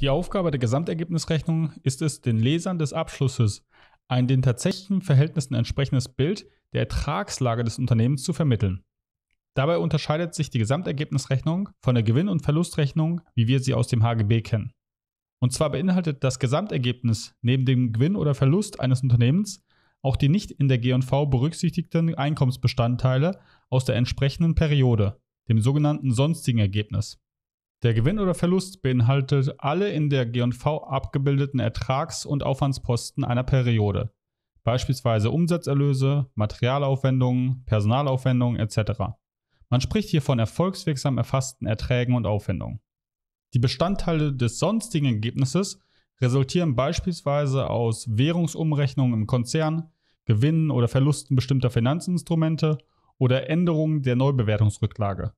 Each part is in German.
Die Aufgabe der Gesamtergebnisrechnung ist es, den Lesern des Abschlusses ein den tatsächlichen Verhältnissen entsprechendes Bild der Ertragslage des Unternehmens zu vermitteln. Dabei unterscheidet sich die Gesamtergebnisrechnung von der Gewinn- und Verlustrechnung, wie wir sie aus dem HGB kennen. Und zwar beinhaltet das Gesamtergebnis neben dem Gewinn oder Verlust eines Unternehmens auch die nicht in der GV berücksichtigten Einkommensbestandteile aus der entsprechenden Periode, dem sogenannten sonstigen Ergebnis. Der Gewinn oder Verlust beinhaltet alle in der G&V abgebildeten Ertrags- und Aufwandsposten einer Periode, beispielsweise Umsatzerlöse, Materialaufwendungen, Personalaufwendungen etc. Man spricht hier von erfolgswirksam erfassten Erträgen und Aufwendungen. Die Bestandteile des sonstigen Ergebnisses resultieren beispielsweise aus Währungsumrechnungen im Konzern, Gewinnen oder Verlusten bestimmter Finanzinstrumente oder Änderungen der Neubewertungsrücklage.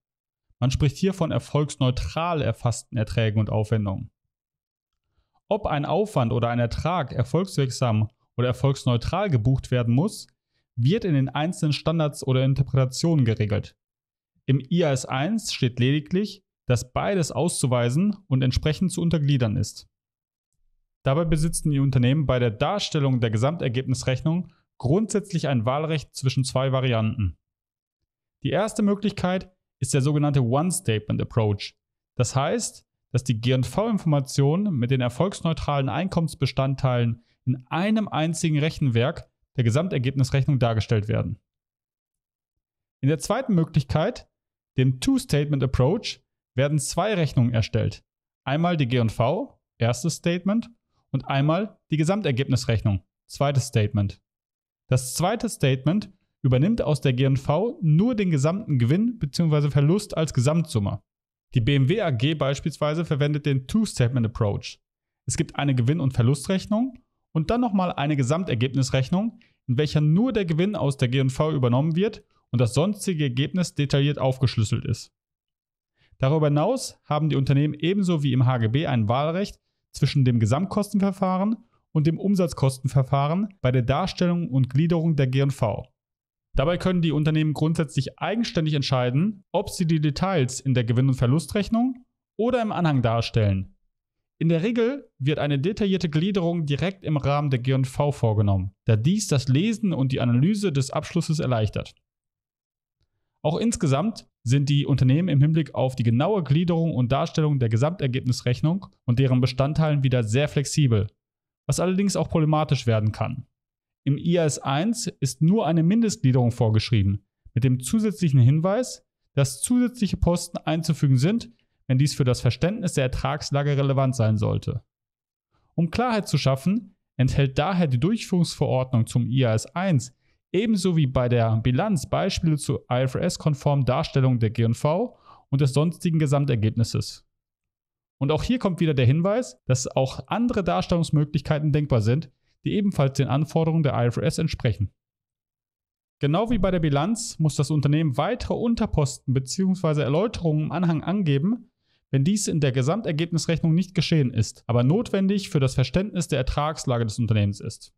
Man spricht hier von erfolgsneutral erfassten Erträgen und Aufwendungen. Ob ein Aufwand oder ein Ertrag erfolgswirksam oder erfolgsneutral gebucht werden muss, wird in den einzelnen Standards oder Interpretationen geregelt. Im IAS 1 steht lediglich, dass beides auszuweisen und entsprechend zu untergliedern ist. Dabei besitzen die Unternehmen bei der Darstellung der Gesamtergebnisrechnung grundsätzlich ein Wahlrecht zwischen zwei Varianten. Die erste Möglichkeit ist der sogenannte One-Statement-Approach. Das heißt, dass die GNV-Informationen mit den erfolgsneutralen Einkommensbestandteilen in einem einzigen Rechenwerk der Gesamtergebnisrechnung dargestellt werden. In der zweiten Möglichkeit, dem Two-Statement-Approach, werden zwei Rechnungen erstellt. Einmal die GNV, erstes Statement, und einmal die Gesamtergebnisrechnung, zweites Statement. Das zweite Statement übernimmt aus der GNV nur den gesamten Gewinn bzw. Verlust als Gesamtsumme. Die BMW AG beispielsweise verwendet den Two-Statement-Approach. Es gibt eine Gewinn- und Verlustrechnung und dann nochmal eine Gesamtergebnisrechnung, in welcher nur der Gewinn aus der GNV übernommen wird und das sonstige Ergebnis detailliert aufgeschlüsselt ist. Darüber hinaus haben die Unternehmen ebenso wie im HGB ein Wahlrecht zwischen dem Gesamtkostenverfahren und dem Umsatzkostenverfahren bei der Darstellung und Gliederung der GNV. Dabei können die Unternehmen grundsätzlich eigenständig entscheiden, ob sie die Details in der Gewinn- und Verlustrechnung oder im Anhang darstellen. In der Regel wird eine detaillierte Gliederung direkt im Rahmen der GV vorgenommen, da dies das Lesen und die Analyse des Abschlusses erleichtert. Auch insgesamt sind die Unternehmen im Hinblick auf die genaue Gliederung und Darstellung der Gesamtergebnisrechnung und deren Bestandteilen wieder sehr flexibel, was allerdings auch problematisch werden kann. Im IAS 1 ist nur eine Mindestgliederung vorgeschrieben, mit dem zusätzlichen Hinweis, dass zusätzliche Posten einzufügen sind, wenn dies für das Verständnis der Ertragslage relevant sein sollte. Um Klarheit zu schaffen, enthält daher die Durchführungsverordnung zum IAS 1 ebenso wie bei der Bilanz Beispiele zur IFRS-konformen Darstellung der GNV und des sonstigen Gesamtergebnisses. Und auch hier kommt wieder der Hinweis, dass auch andere Darstellungsmöglichkeiten denkbar sind, die ebenfalls den Anforderungen der IFRS entsprechen. Genau wie bei der Bilanz muss das Unternehmen weitere Unterposten bzw. Erläuterungen im Anhang angeben, wenn dies in der Gesamtergebnisrechnung nicht geschehen ist, aber notwendig für das Verständnis der Ertragslage des Unternehmens ist.